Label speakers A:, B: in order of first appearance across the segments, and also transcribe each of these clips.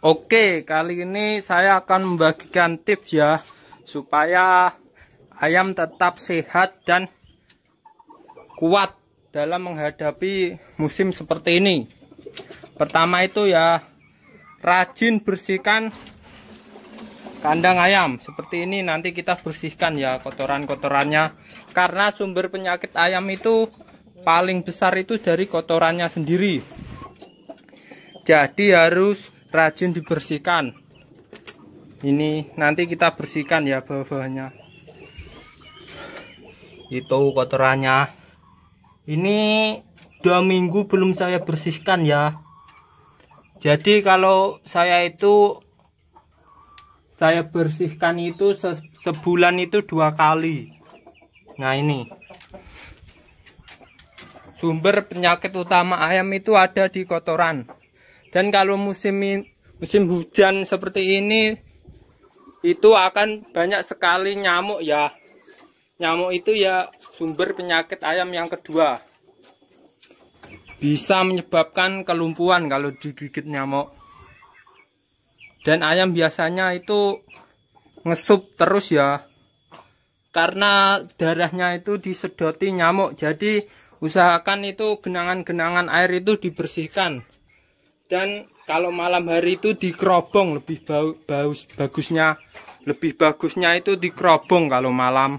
A: Oke, kali ini saya akan membagikan tips ya supaya ayam tetap sehat dan kuat dalam menghadapi musim seperti ini. Pertama itu ya rajin bersihkan kandang ayam. Seperti ini nanti kita bersihkan ya kotoran-kotorannya karena sumber penyakit ayam itu paling besar itu dari kotorannya sendiri. Jadi harus rajin dibersihkan ini nanti kita bersihkan ya bawahnya itu kotorannya ini dua minggu belum saya bersihkan ya jadi kalau saya itu saya bersihkan itu se sebulan itu dua kali nah ini sumber penyakit utama ayam itu ada di kotoran dan kalau musim musim hujan seperti ini itu akan banyak sekali nyamuk ya nyamuk itu ya sumber penyakit ayam yang kedua bisa menyebabkan kelumpuhan kalau digigit nyamuk dan ayam biasanya itu ngesup terus ya karena darahnya itu disedoti nyamuk jadi usahakan itu genangan-genangan air itu dibersihkan dan kalau malam hari itu di kerobong lebih bau, bau, bagusnya lebih bagusnya itu di kerobong kalau malam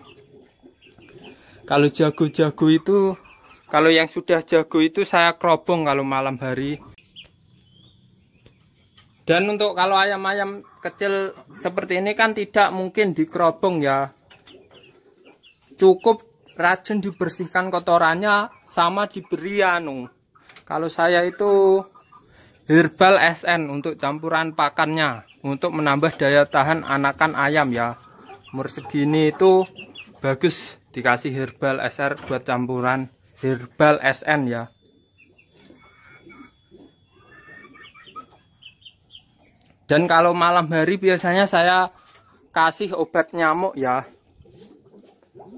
A: kalau jago-jago itu kalau yang sudah jago itu saya kerobong kalau malam hari dan untuk kalau ayam-ayam kecil seperti ini kan tidak mungkin di kerobong ya cukup rajin dibersihkan kotorannya sama diberi anu kalau saya itu Herbal SN untuk campuran pakannya untuk menambah daya tahan anakan ayam ya. Umur segini itu bagus dikasih herbal SR buat campuran herbal SN ya. Dan kalau malam hari biasanya saya kasih obat nyamuk ya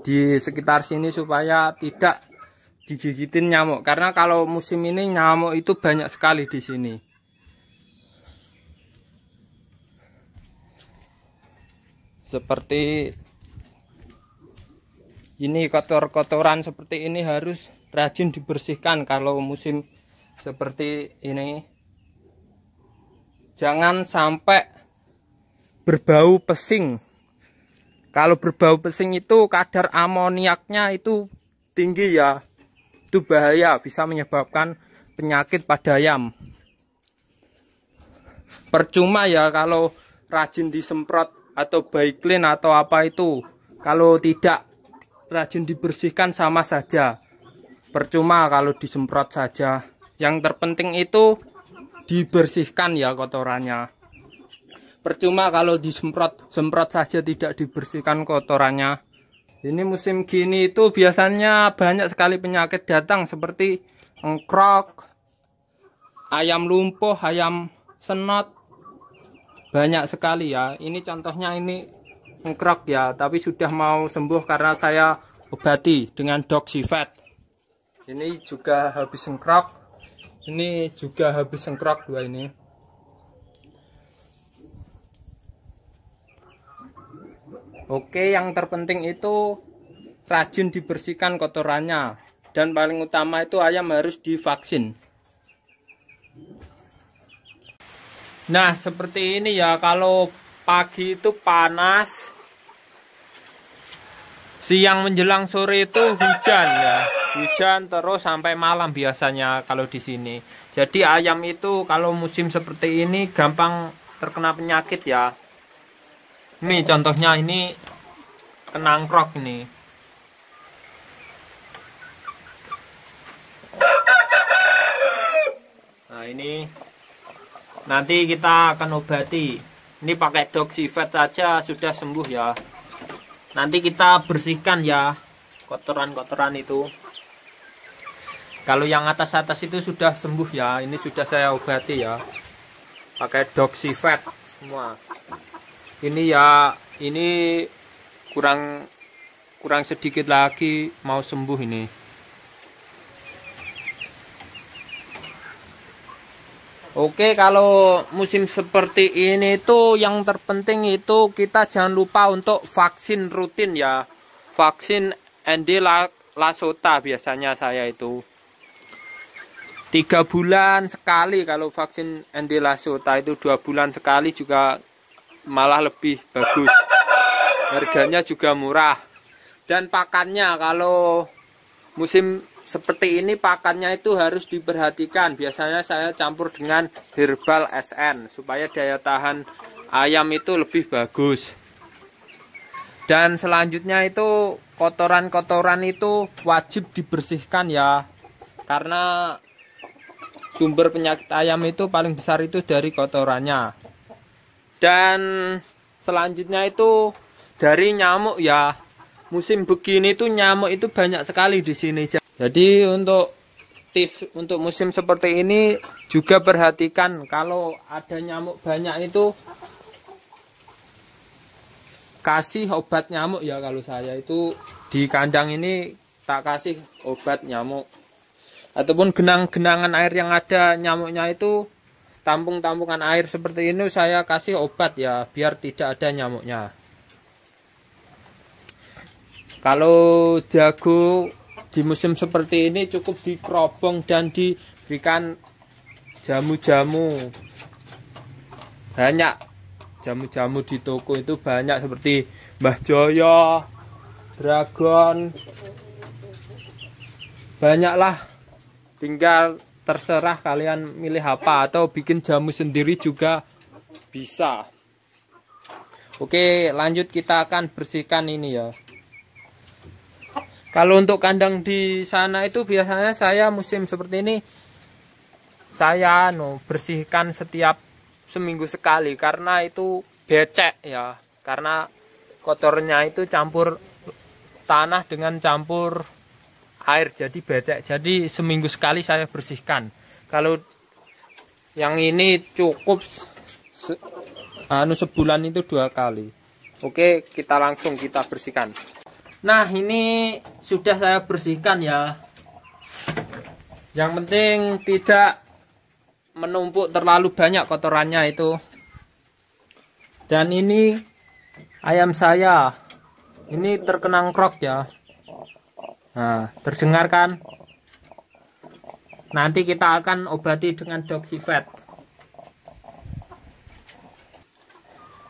A: di sekitar sini supaya tidak digigitin nyamuk karena kalau musim ini nyamuk itu banyak sekali di sini seperti ini kotor-kotoran seperti ini harus rajin dibersihkan kalau musim seperti ini jangan sampai berbau pesing kalau berbau pesing itu kadar amoniaknya itu tinggi ya itu bahaya bisa menyebabkan penyakit pada ayam percuma ya kalau rajin disemprot atau baik clean atau apa itu kalau tidak rajin dibersihkan sama saja percuma kalau disemprot saja yang terpenting itu dibersihkan ya kotorannya percuma kalau disemprot semprot saja tidak dibersihkan kotorannya ini musim gini itu biasanya banyak sekali penyakit datang seperti engkrok, ayam lumpuh, ayam senot. Banyak sekali ya. Ini contohnya ini engkrok ya, tapi sudah mau sembuh karena saya obati dengan doxivet. Ini juga habis engkrok. Ini juga habis engkrok dua ini. Oke, yang terpenting itu rajin dibersihkan kotorannya dan paling utama itu ayam harus divaksin. Nah, seperti ini ya kalau pagi itu panas, siang menjelang sore itu hujan ya. Hujan terus sampai malam biasanya kalau di sini. Jadi ayam itu kalau musim seperti ini gampang terkena penyakit ya. Ini contohnya ini kenangkrok ini nah ini nanti kita akan obati ini pakai doxivet saja sudah sembuh ya nanti kita bersihkan ya kotoran-kotoran itu kalau yang atas-atas itu sudah sembuh ya ini sudah saya obati ya pakai doxivet semua ini ya ini kurang kurang sedikit lagi mau sembuh ini Oke kalau musim seperti ini itu yang terpenting itu kita jangan lupa untuk vaksin rutin ya vaksin ND Lasota biasanya saya itu tiga bulan sekali kalau vaksin ND Lasota itu dua bulan sekali juga malah lebih bagus harganya juga murah dan pakannya kalau musim seperti ini pakannya itu harus diperhatikan biasanya saya campur dengan herbal SN supaya daya tahan ayam itu lebih bagus dan selanjutnya itu kotoran-kotoran itu wajib dibersihkan ya karena sumber penyakit ayam itu paling besar itu dari kotorannya dan selanjutnya itu dari nyamuk ya musim begini tuh nyamuk itu banyak sekali di sini jadi untuk tips untuk musim seperti ini juga perhatikan kalau ada nyamuk banyak itu kasih obat nyamuk ya kalau saya itu di kandang ini tak kasih obat nyamuk ataupun genang-genangan air yang ada nyamuknya itu tampung-tampungan air seperti ini saya kasih obat ya biar tidak ada nyamuknya kalau jago di musim seperti ini cukup dikerobong dan diberikan jamu-jamu. Banyak jamu-jamu di toko itu banyak seperti Mbah Joyo, Dragon. Banyaklah. Tinggal terserah kalian milih apa atau bikin jamu sendiri juga bisa. Oke, lanjut kita akan bersihkan ini ya. Kalau untuk kandang di sana itu biasanya saya musim seperti ini saya no anu, bersihkan setiap seminggu sekali karena itu becek ya. Karena kotornya itu campur tanah dengan campur air jadi becek. Jadi seminggu sekali saya bersihkan. Kalau yang ini cukup se anu sebulan itu dua kali. Oke, kita langsung kita bersihkan. Nah ini sudah saya bersihkan ya Yang penting tidak menumpuk terlalu banyak kotorannya itu Dan ini ayam saya Ini terkenang krok ya Nah terdengar kan Nanti kita akan obati dengan doxifet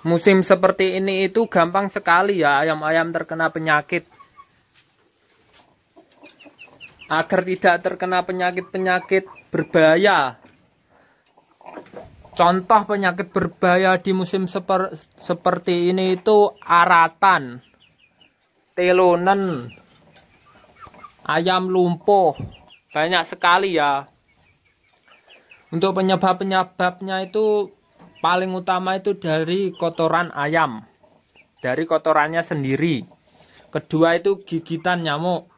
A: musim seperti ini itu gampang sekali ya ayam-ayam terkena penyakit agar tidak terkena penyakit-penyakit berbahaya contoh penyakit berbahaya di musim seper seperti ini itu aratan telonen ayam lumpuh banyak sekali ya untuk penyebab-penyebabnya itu paling utama itu dari kotoran ayam dari kotorannya sendiri kedua itu gigitan nyamuk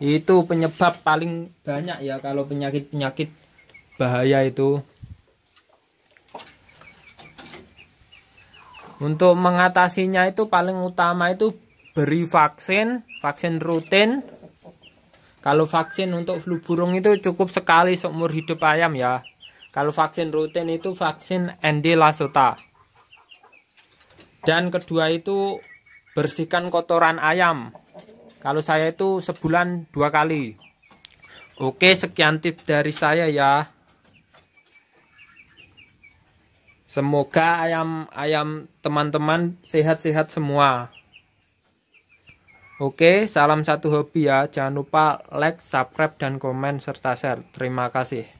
A: itu penyebab paling banyak ya kalau penyakit-penyakit bahaya itu untuk mengatasinya itu paling utama itu beri vaksin vaksin rutin kalau vaksin untuk flu burung itu cukup sekali seumur hidup ayam ya kalau vaksin rutin itu vaksin ND Lasota. Dan kedua itu bersihkan kotoran ayam. Kalau saya itu sebulan dua kali. Oke, sekian tips dari saya ya. Semoga ayam-ayam teman-teman sehat-sehat semua. Oke, salam satu hobi ya. Jangan lupa like, subscribe, dan komen serta share. Terima kasih.